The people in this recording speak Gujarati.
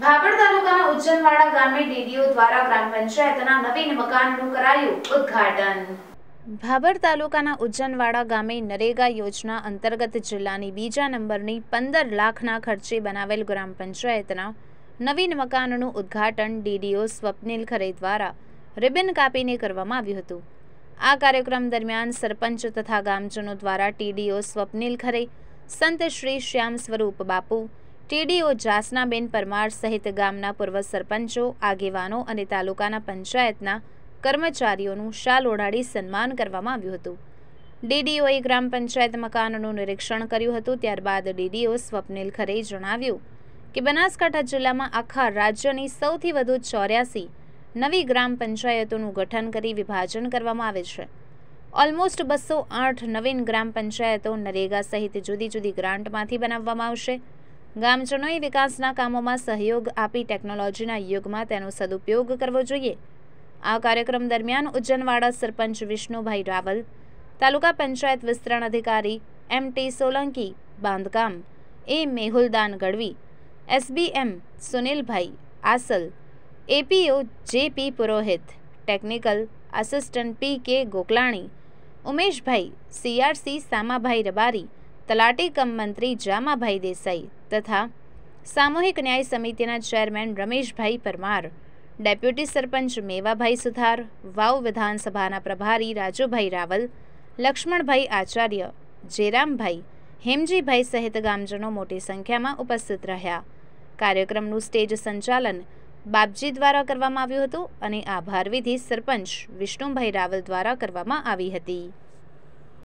ભાભર તાલુકાના ઉજ્જનવાડા ગામે ડીડીઓ દ્વારા ગ્રામ પંચાયતના નવીન મકાનનું કરાયું ઉદ્ઘાટન ભાભર તાલુકાના ઉજ્જનવાડા ગામે નરેગા યોજના અંતર્ગત જિલ્લાની બીજા નંબરની પંદર લાખના ખર્ચે બનાવેલ ગ્રામ પંચાયતના નવીન મકાનનું ઉદ્ઘાટન ડીડીઓ સ્વપ્નિલ ખરે દ્વારા રિબન કાપીને કરવામાં આવ્યું હતું આ કાર્યક્રમ દરમિયાન સરપંચ તથા ગામજનો દ્વારા ટીડીઓ સ્વપ્નિલ ખરે સંત શ્રી શ્યામ સ્વરૂપ બાપુ ટીડીઓ જાસનાબેન પરમાર સહિત ગામના પૂર્વ સરપંચો આગેવાનો અને તાલુકાના પંચાયતના કર્મચારીઓનું શાલ ઓઢાડી સન્માન કરવામાં આવ્યું હતું ડીડીઓએ ગ્રામ પંચાયત મકાનનું નિરીક્ષણ કર્યું હતું ત્યારબાદ ડીડીઓ સ્વપ્નિલ ખરેએ જણાવ્યું કે બનાસકાંઠા જિલ્લામાં આખા રાજ્યની સૌથી વધુ ચોર્યાસી નવી ગ્રામ પંચાયતોનું ગઠન કરી વિભાજન કરવામાં આવે છે ઓલમોસ્ટ બસો આઠ નવીન ગ્રામ પંચાયતો નરેગા સહિત જુદી જુદી ગ્રાન્ટમાંથી બનાવવામાં આવશે ગામજનોએ વિકાસના કામોમાં સહયોગ આપી ટેકનોલોજીના યુગમાં તેનો સદુપયોગ કરવો જોઈએ આ કાર્યક્રમ દરમિયાન ઉજ્જનવાડા સરપંચ વિષ્ણુભાઈ રાવલ તાલુકા પંચાયત વિસ્તરણ અધિકારી એમ ટી સોલંકી બાંધકામ એ મેહુલદાન Gadhvi SBM Sunilbhai Asal APO JP Purohit technical assistant P K Gokalani Umeshbhai CRC Samabhai Rabari તલાટી કમ મંત્રી જામાભાઈ દેસાઈ તથા સામૂહિક ન્યાય સમિતિના ચેરમેન રમેશભાઈ પરમાર ડેપ્યુટી સરપંચ મેવાભાઈ સુથાર વાવ વિધાનસભાના પ્રભારી રાજુભાઈ રાવલ લક્ષ્મણભાઈ આચાર્ય જેરામભાઈ હેમજીભાઈ સહિત ગામજનો મોટી સંખ્યામાં ઉપસ્થિત રહ્યા કાર્યક્રમનું સ્ટેજ સંચાલન બાપજી દ્વારા કરવામાં આવ્યું હતું અને આભારવિધિ સરપંચ વિષ્ણુભાઈ રાવલ દ્વારા કરવામાં આવી હતી